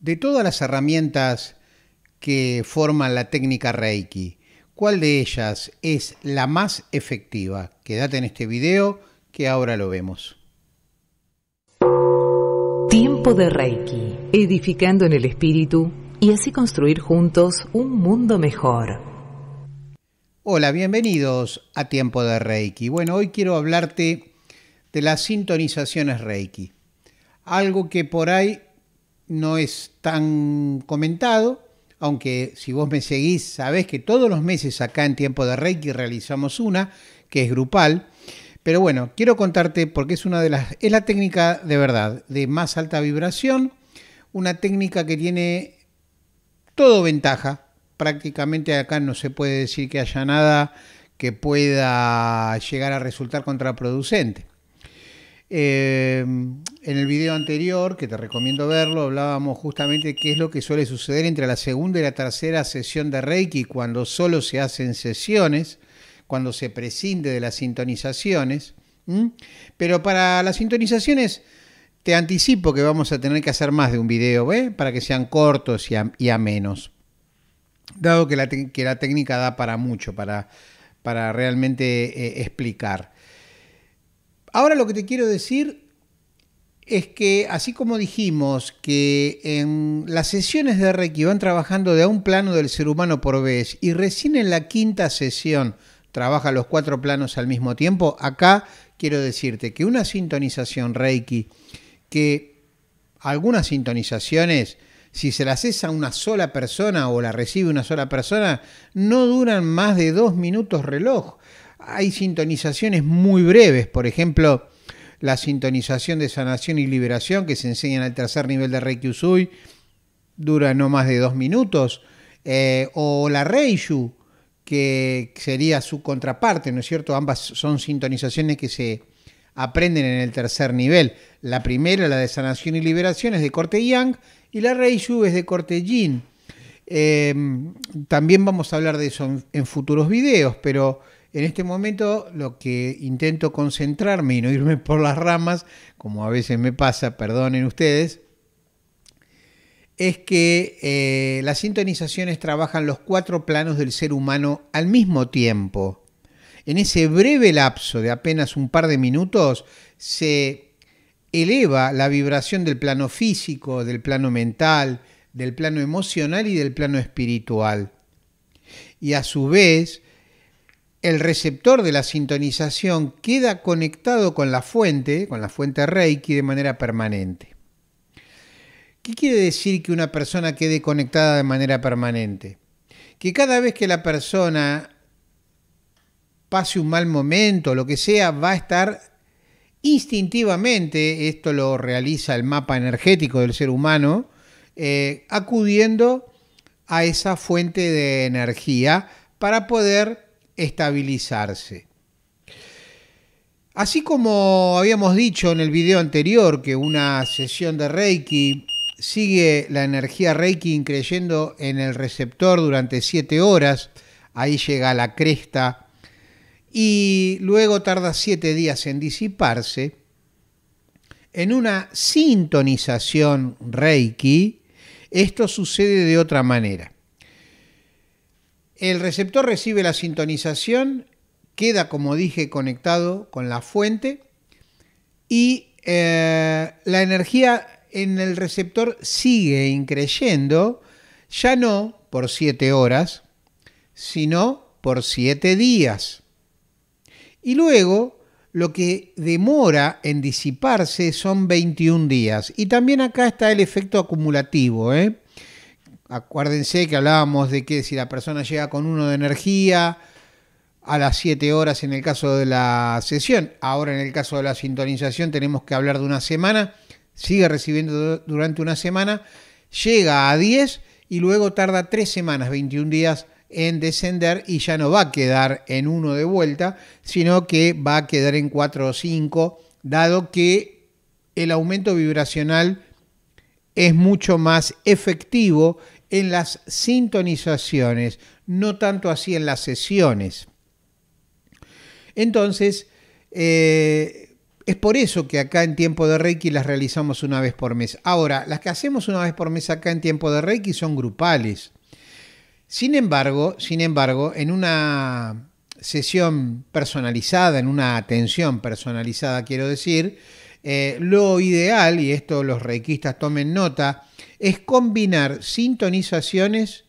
De todas las herramientas que forman la técnica Reiki, ¿cuál de ellas es la más efectiva? Quédate en este video que ahora lo vemos. Tiempo de Reiki, edificando en el espíritu y así construir juntos un mundo mejor. Hola, bienvenidos a Tiempo de Reiki. Bueno, hoy quiero hablarte de las sintonizaciones Reiki. Algo que por ahí no es tan comentado, aunque si vos me seguís sabés que todos los meses acá en Tiempo de Reiki realizamos una, que es grupal. Pero bueno, quiero contarte porque es una de las es la técnica de verdad de más alta vibración, una técnica que tiene todo ventaja. Prácticamente acá no se puede decir que haya nada que pueda llegar a resultar contraproducente. Eh, en el video anterior, que te recomiendo verlo, hablábamos justamente qué es lo que suele suceder entre la segunda y la tercera sesión de Reiki, cuando solo se hacen sesiones, cuando se prescinde de las sintonizaciones. Pero para las sintonizaciones, te anticipo que vamos a tener que hacer más de un video, ¿ves? ¿eh? para que sean cortos y a, menos. Dado que la, técnica da para mucho, para, realmente eh, explicar. Ahora lo que te quiero decir es que, así como dijimos que en las sesiones de Reiki van trabajando de un plano del ser humano por vez y recién en la quinta sesión trabaja los cuatro planos al mismo tiempo, acá quiero decirte que una sintonización Reiki, que algunas sintonizaciones, si se las es a una sola persona o la recibe una sola persona, no duran más de dos minutos reloj. Hay sintonizaciones muy breves, por ejemplo, la sintonización de sanación y liberación que se enseña en el tercer nivel de Reiki Usui, dura no más de dos minutos, eh, o la Reishu, que sería su contraparte, ¿no es cierto? Ambas son sintonizaciones que se aprenden en el tercer nivel. La primera, la de sanación y liberación, es de corte Yang, y la Reishu es de corte Yin. Eh, también vamos a hablar de eso en futuros videos, pero en este momento lo que intento concentrarme y no irme por las ramas, como a veces me pasa, perdonen ustedes, es que eh, las sintonizaciones trabajan los cuatro planos del ser humano al mismo tiempo. En ese breve lapso de apenas un par de minutos se eleva la vibración del plano físico, del plano mental, del plano emocional y del plano espiritual. Y a su vez, el receptor de la sintonización queda conectado con la fuente, con la fuente Reiki, de manera permanente. ¿Qué quiere decir que una persona quede conectada de manera permanente? Que cada vez que la persona pase un mal momento, lo que sea, va a estar instintivamente, esto lo realiza el mapa energético del ser humano, eh, acudiendo a esa fuente de energía para poder estabilizarse. Así como habíamos dicho en el video anterior que una sesión de Reiki sigue la energía Reiki creyendo en el receptor durante 7 horas, ahí llega la cresta y luego tarda 7 días en disiparse, en una sintonización Reiki esto sucede de otra manera. El receptor recibe la sintonización, queda, como dije, conectado con la fuente y eh, la energía en el receptor sigue increyendo, ya no por 7 horas, sino por 7 días. Y luego lo que demora en disiparse son 21 días. Y también acá está el efecto acumulativo. ¿eh? Acuérdense que hablábamos de que si la persona llega con uno de energía a las 7 horas en el caso de la sesión, ahora en el caso de la sintonización tenemos que hablar de una semana, sigue recibiendo durante una semana, llega a 10 y luego tarda 3 semanas, 21 días en descender y ya no va a quedar en uno de vuelta, sino que va a quedar en 4 o 5, dado que el aumento vibracional es mucho más efectivo en las sintonizaciones, no tanto así en las sesiones. Entonces, eh, es por eso que acá en tiempo de Reiki las realizamos una vez por mes. Ahora, las que hacemos una vez por mes acá en tiempo de Reiki son grupales. Sin embargo, sin embargo, en una sesión personalizada, en una atención personalizada, quiero decir, eh, lo ideal, y esto los requistas tomen nota, es combinar sintonizaciones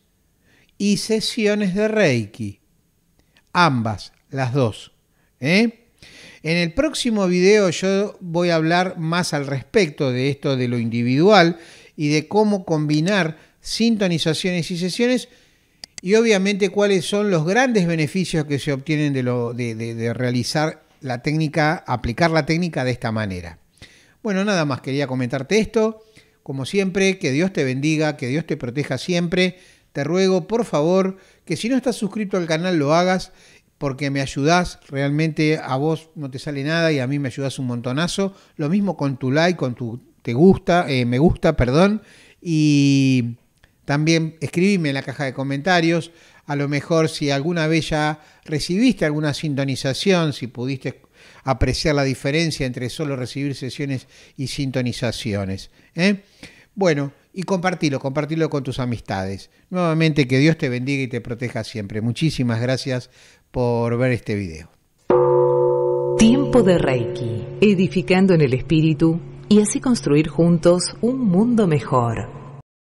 y sesiones de Reiki. Ambas, las dos. ¿eh? En el próximo video yo voy a hablar más al respecto de esto de lo individual y de cómo combinar sintonizaciones y sesiones y obviamente cuáles son los grandes beneficios que se obtienen de, de realizar la técnica, aplicar la técnica de esta manera. Bueno, nada más quería comentarte esto. Como siempre, que Dios te bendiga, que Dios te proteja siempre. Te ruego, por favor, que si no estás suscrito al canal lo hagas porque me ayudás, realmente a vos no te sale nada y a mí me ayudás un montonazo. Lo mismo con tu like, con tu te gusta, eh, me gusta, perdón. Y también escribime en la caja de comentarios. A lo mejor si alguna vez ya recibiste alguna sintonización, si pudiste apreciar la diferencia entre solo recibir sesiones y sintonizaciones. ¿eh? Bueno, y compartilo, compartilo con tus amistades. Nuevamente que Dios te bendiga y te proteja siempre. Muchísimas gracias por ver este video. Tiempo de Reiki, edificando en el espíritu y así construir juntos un mundo mejor.